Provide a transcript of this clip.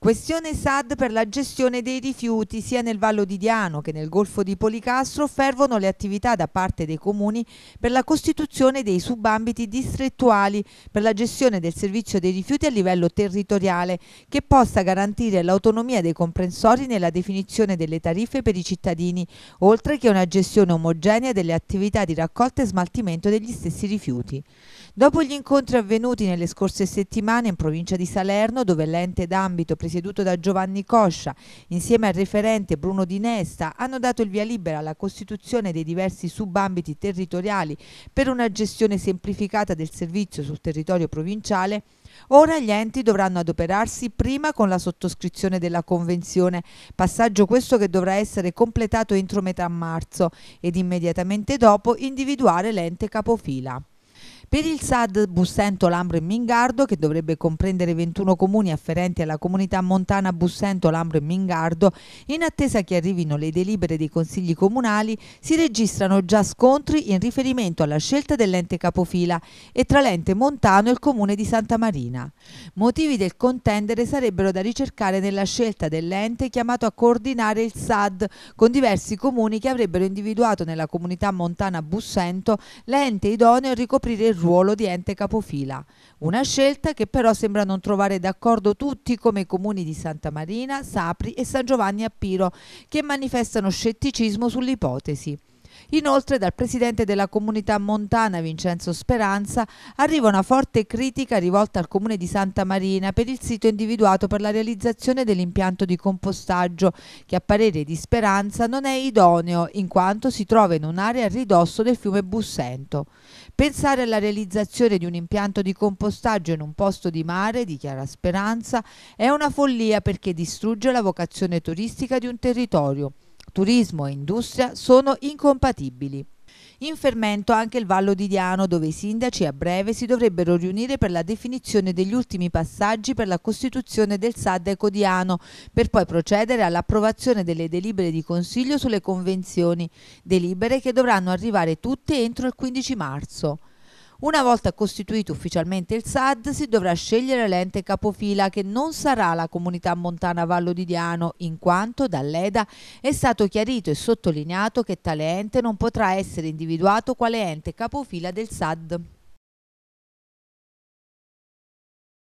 Questione SAD per la gestione dei rifiuti sia nel Vallo di Diano che nel Golfo di Policastro fervono le attività da parte dei comuni per la costituzione dei subambiti distrettuali per la gestione del servizio dei rifiuti a livello territoriale che possa garantire l'autonomia dei comprensori nella definizione delle tariffe per i cittadini, oltre che una gestione omogenea delle attività di raccolta e smaltimento degli stessi rifiuti. Dopo gli incontri avvenuti nelle scorse settimane in provincia di Salerno, dove l'ente d'ambito presieduto da Giovanni Coscia, insieme al referente Bruno Di Nesta, hanno dato il via libera alla costituzione dei diversi subambiti territoriali per una gestione semplificata del servizio sul territorio provinciale, ora gli enti dovranno adoperarsi prima con la sottoscrizione della convenzione, passaggio questo che dovrà essere completato entro metà marzo ed immediatamente dopo individuare l'ente capofila. Per il SAD Bussento, Lambro e Mingardo, che dovrebbe comprendere 21 comuni afferenti alla comunità montana Bussento, Lambro e Mingardo, in attesa che arrivino le delibere dei consigli comunali, si registrano già scontri in riferimento alla scelta dell'ente capofila e tra l'ente montano e il comune di Santa Marina. Motivi del contendere sarebbero da ricercare nella scelta dell'ente chiamato a coordinare il SAD con diversi comuni che avrebbero individuato nella comunità montana Bussento l'ente idoneo a ricoprire il ruolo di ente capofila. Una scelta che però sembra non trovare d'accordo tutti come i comuni di Santa Marina, Sapri e San Giovanni a Piro, che manifestano scetticismo sull'ipotesi. Inoltre dal presidente della comunità montana Vincenzo Speranza arriva una forte critica rivolta al comune di Santa Marina per il sito individuato per la realizzazione dell'impianto di compostaggio che a parere di Speranza non è idoneo in quanto si trova in un'area a ridosso del fiume Bussento. Pensare alla realizzazione di un impianto di compostaggio in un posto di mare, dichiara Speranza, è una follia perché distrugge la vocazione turistica di un territorio turismo e industria sono incompatibili. In fermento anche il Vallo di Diano, dove i sindaci a breve si dovrebbero riunire per la definizione degli ultimi passaggi per la costituzione del SAD Ecodiano, per poi procedere all'approvazione delle delibere di Consiglio sulle convenzioni, delibere che dovranno arrivare tutte entro il 15 marzo. Una volta costituito ufficialmente il SAD si dovrà scegliere l'ente capofila che non sarà la comunità montana Vallo di Diano in quanto dall'EDA è stato chiarito e sottolineato che tale ente non potrà essere individuato quale ente capofila del SAD.